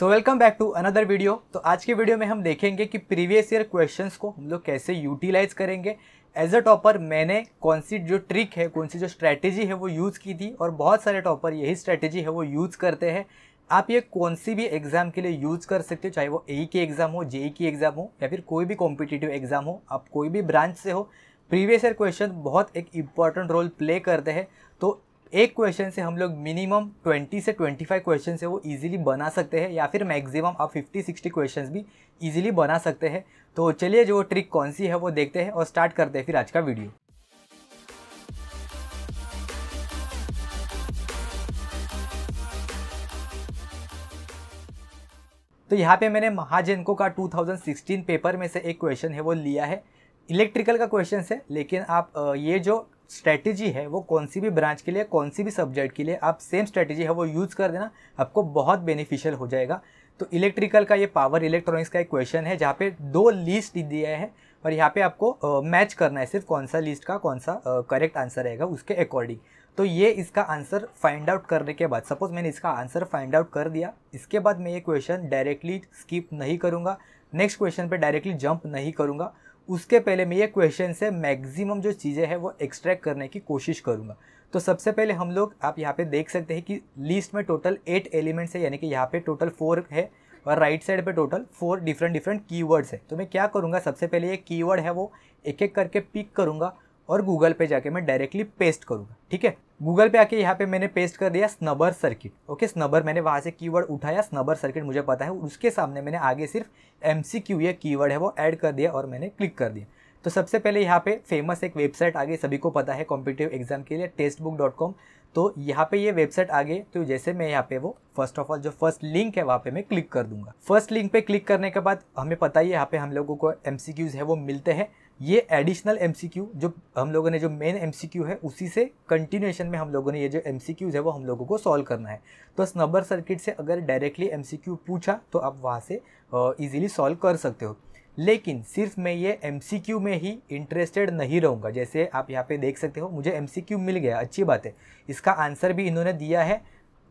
so welcome back to another video तो आज के वीडियो में हम देखेंगे कि प्रीवियस ईयर क्वेश्चंस को हम लोग कैसे यूटिलाइज करेंगे एज अ टॉपर मैंने कौन सी जो ट्रिक है कौन सी जो स्ट्रैटेजी है वो यूज़ की थी और बहुत सारे टॉपर यही स्ट्रैटेजी है वो यूज़ करते हैं आप ये कौन सी भी एग्ज़ाम के लिए यूज़ कर सकते हो चाहे वो ए की एग्ज़ाम हो जे की एग्ज़ाम हो या फिर कोई भी कॉम्पिटिटिव एग्ज़ाम हो आप कोई भी ब्रांच से हो प्रीवियस ईयर क्वेश्चन बहुत एक इम्पॉर्टेंट रोल प्ले करते हैं एक क्वेश्चन से हम लोग मिनिमम 20 से 25 क्वेश्चन से वो इजीली बना सकते हैं या फिर मैक्सिमम आप 50 60 क्वेश्चन भी इजीली बना सकते हैं तो चलिए जो ट्रिक कौन सी है वो देखते हैं और स्टार्ट करते हैं फिर आज का वीडियो तो यहाँ पे मैंने महाजेनको का 2016 पेपर में से एक क्वेश्चन है वो लिया है इलेक्ट्रिकल का क्वेश्चन है लेकिन आप ये जो स्ट्रैटेजी है वो कौन सी भी ब्रांच के लिए कौन सी भी सब्जेक्ट के लिए आप सेम स्ट्रैटेजी है वो यूज़ कर देना आपको बहुत बेनिफिशियल हो जाएगा तो इलेक्ट्रिकल का ये पावर इलेक्ट्रॉनिक्स का एक क्वेश्चन है जहाँ पे दो लिस्ट दिया है और यहाँ पे आपको मैच uh, करना है सिर्फ कौन सा लिस्ट का कौन सा करेक्ट uh, आंसर रहेगा उसके अकॉर्डिंग तो ये इसका आंसर फाइंड आउट करने के बाद सपोज मैंने इसका आंसर फाइंड आउट कर दिया इसके बाद मैं ये क्वेश्चन डायरेक्टली स्किप नहीं करूँगा नेक्स्ट क्वेश्चन पर डायरेक्टली जंप नहीं करूँगा उसके पहले मैं ये क्वेश्चन से मैक्सिमम जो चीज़ें हैं वो एक्सट्रैक्ट करने की कोशिश करूँगा तो सबसे पहले हम लोग आप यहाँ पे देख सकते हैं कि लिस्ट में टोटल एट एलिमेंट्स है यानी कि यहाँ पे टोटल फोर है और राइट साइड पे total four different different keywords है तो मैं क्या करूँगा सबसे पहले ये कीवर्ड है वो एक एक करके पिक करूँगा और गूगल पे जाके मैं डायरेक्टली पेस्ट करूँगा ठीक है गूगल पे आके यहाँ पे मैंने पेस्ट कर दिया स्नबर सर्किट ओके स्नबर मैंने वहाँ से कीवर्ड उठाया स्नबर सर्किट मुझे पता है उसके सामने मैंने आगे सिर्फ एम सी क्यू या वर्ड है वो ऐड कर दिया और मैंने क्लिक कर दिया तो सबसे पहले यहाँ पे फेमस एक वेबसाइट आगे सभी को पता है कॉम्पिटेटिव एग्जाम के लिए टेस्ट बुक डॉट कॉम तो यहाँ पे ये यह वेबसाइट आ गई तो जैसे मैं यहाँ पे वो फर्स्ट ऑफ ऑल जो फर्स्ट लिंक है वहाँ पे मैं क्लिक कर दूंगा फर्स्ट लिंक पे क्लिक करने के बाद हमें पता ही यहाँ पे हम लोगों को एम है वो मिलते हैं ये एडिशनल एम जो हम लोगों ने जो मेन एम है उसी से कंटिन्यूएशन में हम लोगों ने ये जो एम है वो हम लोगों को सॉल्व करना है तो स्नबर सर्किट से अगर डायरेक्टली एम पूछा तो आप वहाँ से ईजिली सॉल्व कर सकते हो लेकिन सिर्फ मैं ये एम में ही इंटरेस्टेड नहीं रहूँगा जैसे आप यहाँ पे देख सकते हो मुझे एम मिल गया अच्छी बात है इसका आंसर भी इन्होंने दिया है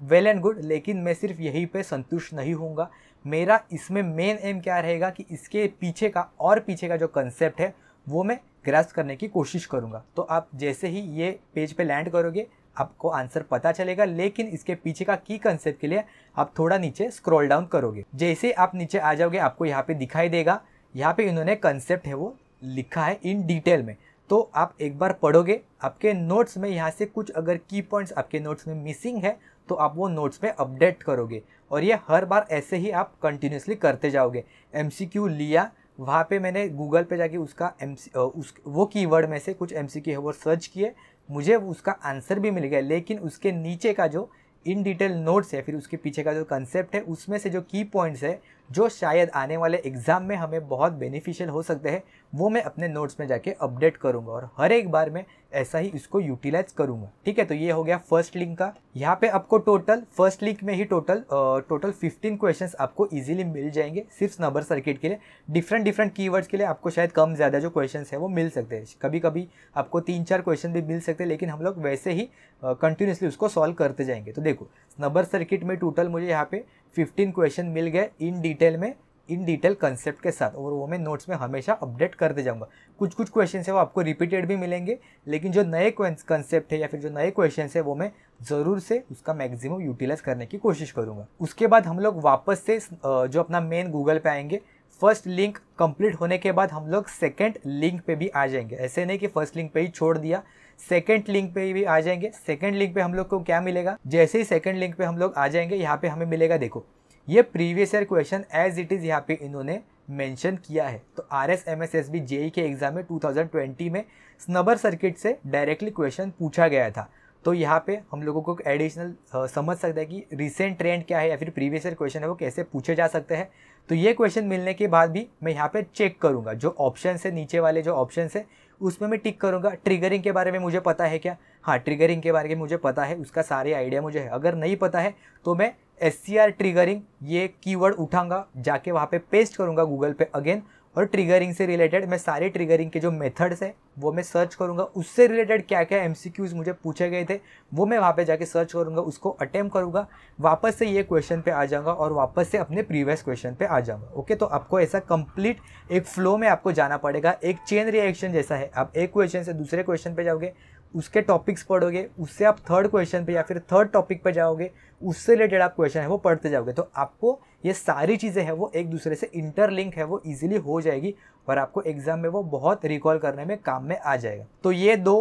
वेल एंड गुड लेकिन मैं सिर्फ यहीं पे संतुष्ट नहीं हूँगा मेरा इसमें मेन एम क्या रहेगा कि इसके पीछे का और पीछे का जो कंसेप्ट है वो मैं ग्रास करने की कोशिश करूँगा तो आप जैसे ही ये पेज पे लैंड करोगे आपको आंसर पता चलेगा लेकिन इसके पीछे का की कंसेप्ट के लिए आप थोड़ा नीचे स्क्रॉल डाउन करोगे जैसे आप नीचे आ जाओगे आपको यहाँ पे दिखाई देगा यहाँ पे इन्होंने कंसेप्ट है वो लिखा है इन डिटेल में तो आप एक बार पढ़ोगे आपके नोट्स में यहाँ से कुछ अगर की पॉइंट्स आपके नोट्स में मिसिंग है तो आप वो नोट्स में अपडेट करोगे और ये हर बार ऐसे ही आप कंटिन्यूसली करते जाओगे एम लिया वहाँ पे मैंने गूगल पे जाके उसका एम उस वो कीवर्ड में से कुछ एम सी वो सर्च किए मुझे उसका आंसर भी मिल गया लेकिन उसके नीचे का जो इन डिटेल नोट्स है फिर उसके पीछे का जो कंसेप्ट है उसमें से जो की पॉइंट्स है जो शायद आने वाले एग्ज़ाम में हमें बहुत बेनिफिशियल हो सकते हैं वो मैं अपने नोट्स में जाके अपडेट करूँगा और हर एक बार मैं ऐसा ही इसको यूटिलाइज करूँगा ठीक है तो ये हो गया फर्स्ट लिंक का यहाँ पे आपको टोटल फर्स्ट लिंक में ही टोटल टोटल फिफ्टीन क्वेश्चन आपको इजीली मिल जाएंगे सिर्फ नंबर सर्किट के लिए डिफरेंट डिफरेंट कीवर्ड्स के लिए आपको शायद कम ज़्यादा जो क्वेश्चन है वो मिल सकते हैं कभी कभी आपको तीन चार क्वेश्चन भी मिल सकते हैं लेकिन हम लोग वैसे ही कंटिन्यूसली उसको सॉल्व करते जाएंगे तो देखो नंबर सर्किट में टोटल मुझे यहाँ पे 15 क्वेश्चन मिल गए इन डिटेल में इन डिटेल कंसेप्ट के साथ और वो मैं नोट्स में हमेशा अपडेट करते जाऊंगा कुछ कुछ क्वेश्चन है वो आपको रिपीटेड भी मिलेंगे लेकिन जो नए कंसेप्ट है या फिर जो नए क्वेश्चन है वो मैं ज़रूर से उसका मैक्सिमम यूटिलाइज करने की कोशिश करूँगा उसके बाद हम लोग वापस से जो अपना मेन गूगल पे आएंगे फर्स्ट लिंक कंप्लीट होने के बाद हम लोग सेकेंड लिंक पे भी आ जाएंगे ऐसे नहीं कि फर्स्ट लिंक पे ही छोड़ दिया सेकंड लिंक पे भी आ जाएंगे सेकंड लिंक पे हम लोग को क्या मिलेगा जैसे ही सेकंड लिंक पे हम लोग आ जाएंगे यहाँ पे हमें मिलेगा देखो ये previous year question as it is यहाँ पे इन्होंने मेंशन किया है तो R S M S S B JE के एग्जाम में 2020 में स्नबर सर्किट से डायरेक्टली क्वेश्चन पूछा गया था तो यहाँ पे हम लोगों को एडिशनल समझ सकता है कि रिसेंट ट्रेंड क्या है या फिर प्रीवियस ईयर क्वेश्चन है वो कैसे पूछे जा सकते हैं तो ये क्वेश्चन मिलने के बाद भी मैं यहाँ पे चेक करूँगा जो ऑप्शन है नीचे वाले जो ऑप्शन है उसमें मैं टिक करूँगा ट्रिगरिंग के बारे में मुझे पता है क्या हाँ ट्रिगरिंग के बारे में मुझे पता है उसका सारे आइडिया मुझे है अगर नहीं पता है तो मैं एस सी आर ट्रिगरिंग ये कीवर्ड उठाऊंगा जाके वहाँ पे पेस्ट करूँगा गूगल पे अगेन और ट्रिगरिंग से रिलेटेड मैं सारे ट्रिगरिंग के जो मेथड्स हैं वो मैं सर्च करूँगा उससे रिलेटेड क्या क्या एम मुझे पूछे गए थे वो मैं वहाँ पे जाके सर्च करूँगा उसको अटैम्प करूँगा वापस से ये क्वेश्चन पे आ जाऊँगा और वापस से अपने प्रीवियस क्वेश्चन पे आ जाऊँगा ओके तो आपको ऐसा कंप्लीट एक फ्लो में आपको जाना पड़ेगा एक चेन रिएक्शन जैसा है आप एक क्वेश्चन से दूसरे क्वेश्चन पर जाओगे उसके टॉपिक्स पढ़ोगे उससे आप थर्ड क्वेश्चन पे या फिर थर्ड टॉपिक पे जाओगे उससे रिलेटेड आप क्वेश्चन है वो पढ़ते जाओगे तो आपको ये सारी चीज़ें हैं वो एक दूसरे से इंटरलिंक है वो इजीली हो जाएगी और आपको एग्ज़ाम में वो बहुत रिकॉल करने में काम में आ जाएगा तो ये दो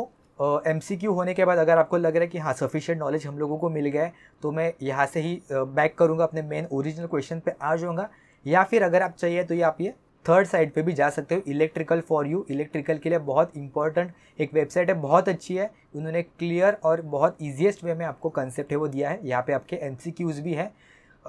एम सी क्यू होने के बाद अगर आपको लग रहा है कि हाँ सफिशियंट नॉलेज हम लोगों को मिल गया है तो मैं यहाँ से ही बैक करूँगा अपने मेन ओरिजिनल क्वेश्चन पर आ जाऊँगा या फिर अगर आप चाहिए तो ये आप ये थर्ड साइड पे भी जा सकते हो इलेक्ट्रिकल फॉर यू इलेक्ट्रिकल के लिए बहुत इंपॉर्टेंट एक वेबसाइट है बहुत अच्छी है उन्होंने क्लियर और बहुत ईजिएस्ट वे में आपको कंसेप्ट है वो दिया है यहाँ पे आपके एम भी है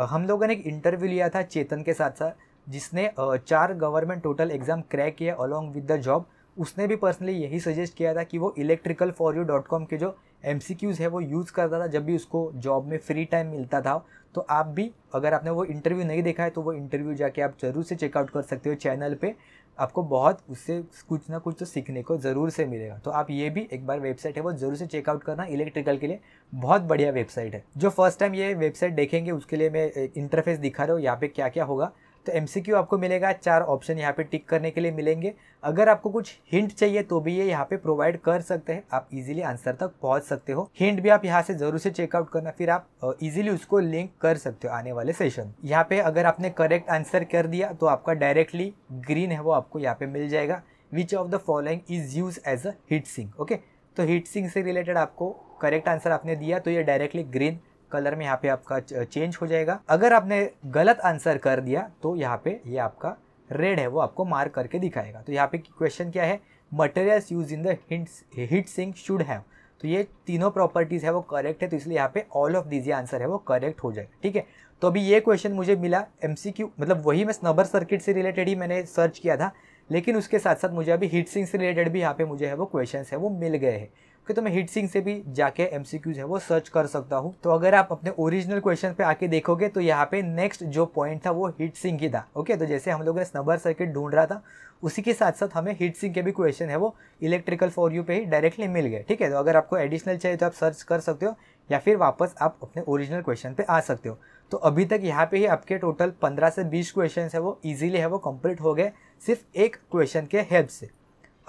हम लोगों ने एक इंटरव्यू लिया था चेतन के साथ साथ जिसने चार गवर्नमेंट टोटल एग्ज़ाम क्रैक किया अलॉन्ग विद द जॉब उसने भी पर्सनली यही सजेस्ट किया था कि वो electrical for you dot com के जो एम है वो यूज़ करता था जब भी उसको जॉब में फ्री टाइम मिलता था तो आप भी अगर आपने वो इंटरव्यू नहीं देखा है तो वो इंटरव्यू जाके आप ज़रूर से चेकआउट कर सकते हो चैनल पे आपको बहुत उससे कुछ ना कुछ तो सीखने को ज़रूर से मिलेगा तो आप ये भी एक बार वेबसाइट है वो ज़रूर से चेकआउट करना इलेक्ट्रिकल के लिए बहुत बढ़िया वेबसाइट है जो फर्स्ट टाइम ये वेबसाइट देखेंगे उसके लिए मैं इंटरफेस दिखा रहा हूँ यहाँ पे क्या क्या होगा तो एम आपको मिलेगा चार ऑप्शन यहाँ पे टिक करने के लिए मिलेंगे अगर आपको कुछ हिंट चाहिए तो भी ये यहाँ पे प्रोवाइड कर सकते हैं आप इजीली आंसर तक पहुँच सकते हो हिंट भी आप यहाँ से जरूर से चेकआउट करना फिर आप इजीली उसको लिंक कर सकते हो आने वाले सेशन यहाँ पे अगर आपने करेक्ट आंसर कर दिया तो आपका डायरेक्टली ग्रीन है वो आपको यहाँ पे मिल जाएगा which of the following is use as a heat okay तो हिट सिंग से रिलेटेड आपको करेक्ट आंसर आपने दिया तो ये डायरेक्टली ग्रीन कलर में यहाँ पे आपका चेंज हो जाएगा अगर आपने गलत आंसर कर दिया तो यहाँ पे ये यह आपका रेड है वो आपको मार्क करके दिखाएगा तो यहाँ पे क्वेश्चन क्या है materials use in the heat sink should have तो ये तीनों प्रॉपर्टीज़ है वो करेक्ट है तो इसलिए यहाँ पे ऑल ऑफ दीज ये आंसर है वो करेक्ट हो जाएगा ठीक है तो अभी ये क्वेश्चन मुझे मिला एम मतलब वही मैं स्नबर सर्किट से रिलेटेड ही मैंने सर्च किया था लेकिन उसके साथ साथ मुझे अभी हिट सिंग से रिलेटेड भी यहाँ पे मुझे है वो क्वेश्चन है वो मिल गए हैं कि तो मैं हिट सिंह से भी जाके एमसीक्यूज है वो सर्च कर सकता हूँ तो अगर आप अपने ओरिजिनल क्वेश्चन पे आके देखोगे तो यहाँ पे नेक्स्ट जो पॉइंट था वो हिट सिंह ही था ओके तो जैसे हम लोगों ने स्नबर सर्किट ढूंढ रहा था उसी के साथ साथ हमें हिट सिंह के भी क्वेश्चन है वो इलेक्ट्रिकल फॉर यू पे ही डायरेक्टली मिल गए ठीक है तो अगर आपको एडिशनल चाहिए तो आप सर्च कर सकते हो या फिर वापस आप अपने ओरिजिनल क्वेश्चन पे आ सकते हो तो अभी तक यहाँ पे ही आपके टोटल 15 से 20 क्वेश्चन है वो इजीली है वो कंप्लीट हो गए सिर्फ एक क्वेश्चन के हेल्प से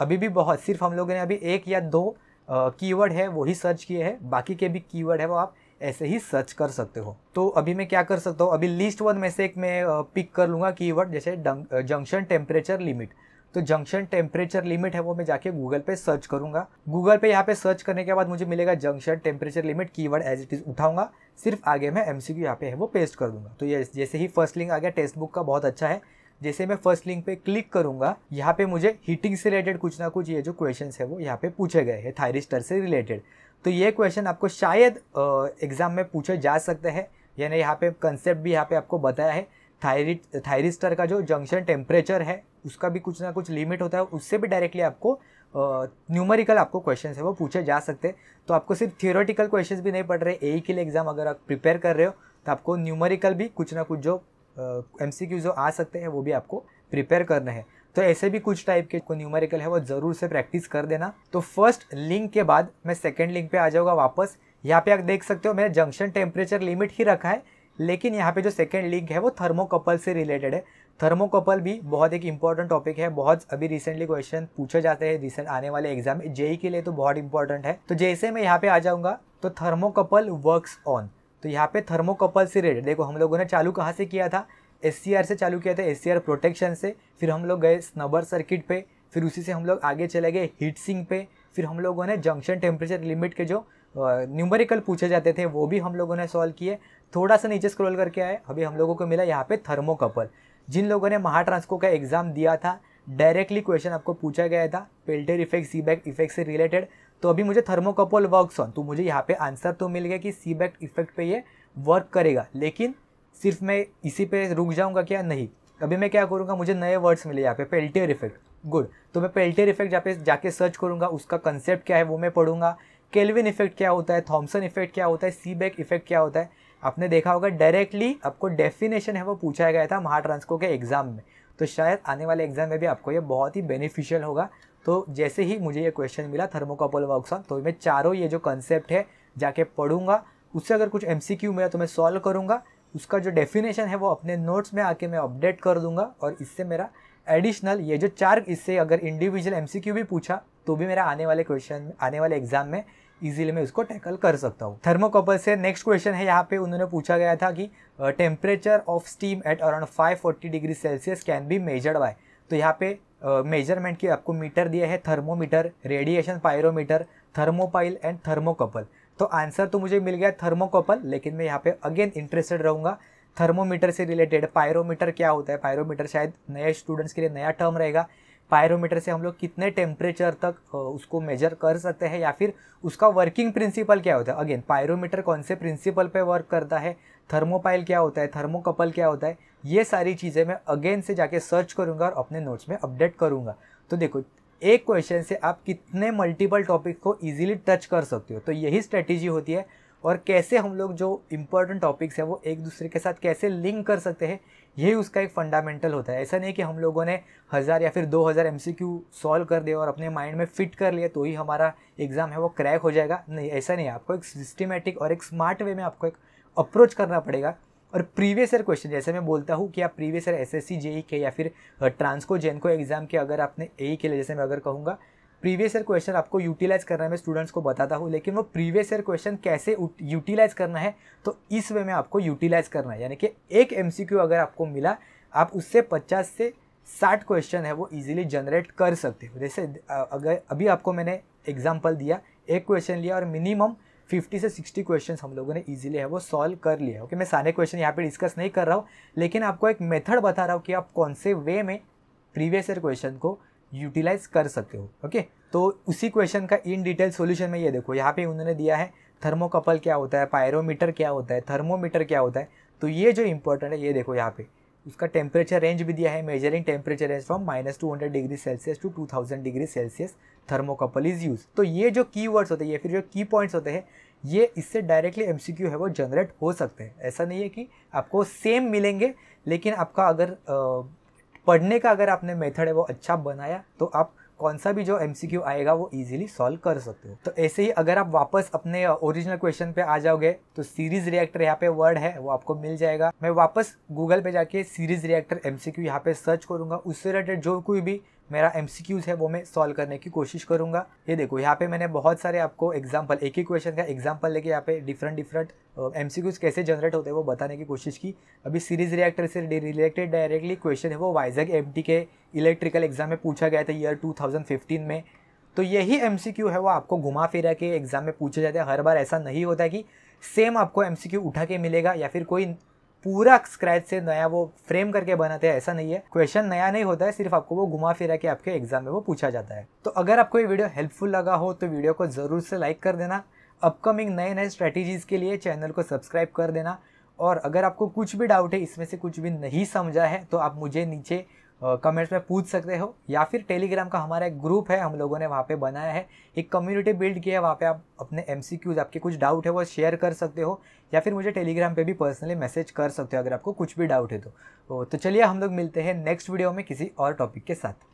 अभी भी बहुत सिर्फ हम लोगों ने अभी एक या दो कीवर्ड है वही सर्च किए हैं बाकी के भी कीवर्ड है वो आप ऐसे ही सर्च कर सकते हो तो अभी मैं क्या कर सकता हूँ अभी लिस्ट वन में से एक मैं पिक कर लूँगा कीवर्ड जैसे जंक्शन टेम्परेचर लिमिट तो जंक्शन टेम्परेचर लिमिट है वो मैं जाके गूगल पे सर्च करूंगा गूगल पे यहाँ पे सर्च करने के बाद मुझे मिलेगा junction temperature limit keyword as it is उठाऊंगा सिर्फ आगे मैं एम एमसीक्यू यहाँ पे है वो पेस्ट कर दूंगा तो ये जैसे ही फर्स्ट लिंक आ गया टेक्स्ट बुक का बहुत अच्छा है जैसे मैं फर्स्ट लिंक पे क्लिक करूंगा यहाँ पे मुझे हीटिंग से रिलेटेड कुछ ना कुछ ये जो क्वेश्चन है वो यहाँ पे पूछे गए हैं थायरिस्टर से रिलेटेड तो ये क्वेश्चन आपको शायद एग्ज़ाम में पूछे जा सकते हैं यानी यहाँ पे कंसेप्ट भी यहाँ पे आपको बताया है थायरिड थायरिस्टर का जो जंक्शन टेम्परेचर है उसका भी कुछ ना कुछ लिमिट होता है उससे भी डायरेक्टली आपको न्यूमेरिकल uh, आपको क्वेश्चन है वो पूछे जा सकते हैं तो आपको सिर्फ थियोरेटिकल क्वेश्चन भी नहीं पढ़ रहे ए के लिए एग्ज़ाम अगर आप प्रिपेयर कर रहे हो तो आपको न्यूमेरिकल भी कुछ ना कुछ जो एम जो आ सकते हैं वो भी आपको प्रिपेयर करना है तो ऐसे भी कुछ टाइप के को न्यूमेरिकल है वो ज़रूर से प्रैक्टिस कर देना तो फर्स्ट लिंक के बाद मैं सेकेंड लिंक पे आ जाऊँगा वापस यहाँ पे आप देख सकते हो मैंने जंक्शन टेम्परेचर लिमिट ही रखा है लेकिन यहाँ पे जो सेकेंड लिंक है वो थर्मोकपल से रिलेटेड है थर्मोकपल भी बहुत एक इंपॉर्टेंट टॉपिक है बहुत अभी रिसेंटली क्वेश्चन पूछे जाते हैं रिसेंट आने वाले एग्जाम में जेई e के लिए तो बहुत इंपॉर्टेंट है तो जैसे मैं यहाँ पे आ जाऊँगा तो थर्मोकपल वर्क्स ऑन तो यहाँ पे थर्मोकपल से रिलेटेड देखो हम लोगों ने चालू कहाँ से किया था एस से चालू किया था एस प्रोटेक्शन से फिर हम लोग गए स्नबर सर्किट पे फिर उसी से हम लोग आगे चले गए हीट सिंक पे फिर हम लोगों ने जंक्शन टेम्परेचर लिमिट के जो न्यूमेरिकल पूछे जाते थे वो भी हम लोगों ने सॉल्व किए थोड़ा सा नीचे स्क्रॉल करके आए अभी हम लोगों को मिला यहाँ पे थर्मोकपल जिन लोगों ने महाट्रांसको का एग्ज़ाम दिया था डायरेक्टली क्वेश्चन आपको पूछा गया था Peltier effect Seebeck effect से रिलेटेड तो अभी मुझे थर्मोकपल वर्क ऑन तो मुझे यहाँ पे आंसर तो मिल गया कि सी बैक इफेक्ट पे ये वर्क करेगा लेकिन सिर्फ मैं इसी पे रुक जाऊँगा क्या नहीं अभी मैं क्या करूँगा मुझे नए वर्ड्स मिले यहाँ पे पेल्टियर इफेक्ट गुड तो मैं पेल्टियर इफेक्ट जहाँ पे जाके सर्च करूंगा उसका कंसेप्ट क्या है वो मैं पढ़ूंगा केल्विन इफेक्ट क्या होता है थॉम्सन इफेक्ट क्या होता है बैक इफेक्ट क्या होता है आपने देखा होगा डायरेक्टली आपको डेफिनेशन है वो पूछा गया था महाट्रांसको के एग्ज़ाम में तो शायद आने वाले एग्ज़ाम में भी आपको ये बहुत ही बेनिफिशियल होगा तो जैसे ही मुझे ये क्वेश्चन मिला थर्मोकॉपल वॉक्सॉन तो मैं चारों ये जो कंसेप्ट है जाके पढ़ूंगा उससे अगर कुछ एम मिला तो मैं सॉल्व करूंगा उसका जो डेफिनेशन है वो अपने नोट्स में आके मैं अपडेट कर दूंगा और इससे मेरा एडिशनल ये जो चार इससे अगर इंडिविजुअल एम भी पूछा तो भी मेरा आने वाले क्वेश्चन आने वाले एग्जाम में इजीली मैं उसको टैकल कर सकता हूँ थर्मोकपल से नेक्स्ट क्वेश्चन है यहाँ पे उन्होंने पूछा गया था कि temperature of steam at around 540 degree Celsius can be measured by तो यहाँ पे मेजरमेंट uh, की आपको मीटर दिया है thermometer radiation pyrometer thermopile and thermocouple तो आंसर तो मुझे मिल गया थर्मोकोपल लेकिन मैं यहाँ पे अगेन इंटरेस्टेड रहूँगा थर्मोमीटर से रिलेटेड पायरोमीटर क्या होता है पायरोमीटर शायद नए स्टूडेंट्स के लिए नया टर्म रहेगा पायरोमीटर से हम लोग कितने टेम्परेचर तक उसको मेजर कर सकते हैं या फिर उसका वर्किंग प्रिंसिपल क्या होता है अगेन पायरोमीटर कौन से प्रिंसिपल पे वर्क करता है थर्मोपाइल क्या होता है थर्मोकपल क्या होता है ये सारी चीज़ें मैं अगेन से जाके सर्च करूँगा और अपने नोट्स में अपडेट करूँगा तो देखो एक क्वेश्चन से आप कितने मल्टीपल टॉपिक को इजीली टच कर सकते हो तो यही स्ट्रेटेजी होती है और कैसे हम लोग जो इम्पोर्टेंट टॉपिक्स हैं वो एक दूसरे के साथ कैसे लिंक कर सकते हैं यही उसका एक फंडामेंटल होता है ऐसा नहीं कि हम लोगों ने हज़ार या फिर दो हज़ार एम सी क्यू सॉल्व कर दिया और अपने माइंड में फिट कर लिया तो ही हमारा एग्ज़ाम है वो क्रैक हो जाएगा नहीं ऐसा नहीं आपको एक सिस्टमेटिक और एक स्मार्ट वे में आपको एक अप्रोच करना पड़ेगा और प्रीवियस ईयर क्वेश्चन जैसे मैं बोलता हूँ कि आप previous year S S C JE के या फिर ट्रांसको जेन को एग्जाम के अगर आपने ए e के लिए जैसे मैं अगर कहूँगा प्रीवियस ईयर क्वेश्चन आपको यूटिलाइज करना है मैं स्टूडेंट्स को बताता हूँ लेकिन वो प्रीवियस ईयर क्वेश्चन कैसे यूटिलाइज करना है तो इस वे में आपको यूटिलाइज करना है यानी कि एक एम अगर आपको मिला आप उससे पचास से साठ क्वेश्चन है वो इजीली जनरेट कर सकते हो जैसे अगर अभी आपको मैंने एग्जाम्पल दिया एक क्वेश्चन लिया और मिनिमम 50 से 60 क्वेश्चन हम लोगों ने इजीली है वो सॉल्व कर लिया ओके मैं सारे क्वेश्चन यहाँ पे डिस्कस नहीं कर रहा हूँ लेकिन आपको एक मेथड बता रहा हूँ कि आप कौन से वे में प्रीवियस ईयर क्वेश्चन को यूटिलाइज कर सकते हो ओके तो उसी क्वेश्चन का इन डिटेल सोल्यूशन में ये देखो यहाँ पे उन्होंने दिया है थर्मोकपल क्या होता है पायरोमीटर क्या होता है थर्मोमीटर क्या होता है तो ये जो इंपॉर्टेंट है ये देखो यहाँ पे उसका टेम्परेचर रेंज भी दिया है measuring temperature range from minus two hundred degree Celsius to two thousand degree Celsius thermocouple is use तो ये जो की वर्ड्स होते हैं ये फिर जो की पॉइंट्स होते हैं ये इससे डायरेक्टली एम है वो जनरेट हो सकते हैं ऐसा नहीं है कि आपको सेम मिलेंगे लेकिन आपका अगर आ, पढ़ने का अगर आपने मेथड है वो अच्छा बनाया तो आप कौन सा भी जो एम आएगा वो इजिली सॉल्व कर सकते हो तो ऐसे ही अगर आप वापस अपने ओरिजिनल क्वेश्चन पे आ जाओगे तो सीरीज रिएक्टर यहाँ पे वर्ड है वो आपको मिल जाएगा मैं वापस गूगल पे जाके सीरीज रिएक्टर एम सी यहाँ पे सर्च करूंगा उससे रिलेटेड जो कोई भी मेरा एम है वो मैं सॉल्व करने की कोशिश करूँगा ये देखो यहाँ पे मैंने बहुत सारे आपको एग्जाम्पल एक ही क्वेश्चन का एग्जाम्पल लेके यहाँ पे डिफरेंट डिफरेंट एम कैसे जनरेट होते हैं वो बताने की कोशिश की अभी सीरीज रिएक्टर से रिलेटेड डायरेक्टली क्वेश्चन है वो वाइजग एम के इलेक्ट्रिकल एग्जाम में पूछा गया था ईयर फिफ्टीन में तो यही एम है वो आपको घुमा फिरा के एग्जाम में पूछे जाते हैं हर बार ऐसा नहीं होता कि सेम आपको एम उठा के मिलेगा या फिर कोई पूरा स्क्रैच से नया वो फ्रेम करके बनाते हैं ऐसा नहीं है क्वेश्चन नया नहीं होता है सिर्फ आपको वो घुमा फिरा के आपके एग्जाम में वो पूछा जाता है तो अगर आपको ये वीडियो हेल्पफुल लगा हो तो वीडियो को ज़रूर से लाइक कर देना अपकमिंग नए नए स्ट्रैटेजीज़ के लिए चैनल को सब्सक्राइब कर देना और अगर आपको कुछ भी डाउट है इसमें से कुछ भी नहीं समझा है तो आप मुझे नीचे कमेंट्स में पूछ सकते हो या फिर टेलीग्राम का हमारा एक ग्रुप है हम लोगों ने वहाँ पे बनाया है एक कम्युनिटी बिल्ड किया है वहाँ पे आप अपने एम आपके कुछ डाउट है वो शेयर कर सकते हो या फिर मुझे टेलीग्राम पे भी पर्सनली मैसेज कर सकते हो अगर आपको कुछ भी डाउट है तो तो चलिए हम लोग मिलते हैं नेक्स्ट वीडियो में किसी और टॉपिक के साथ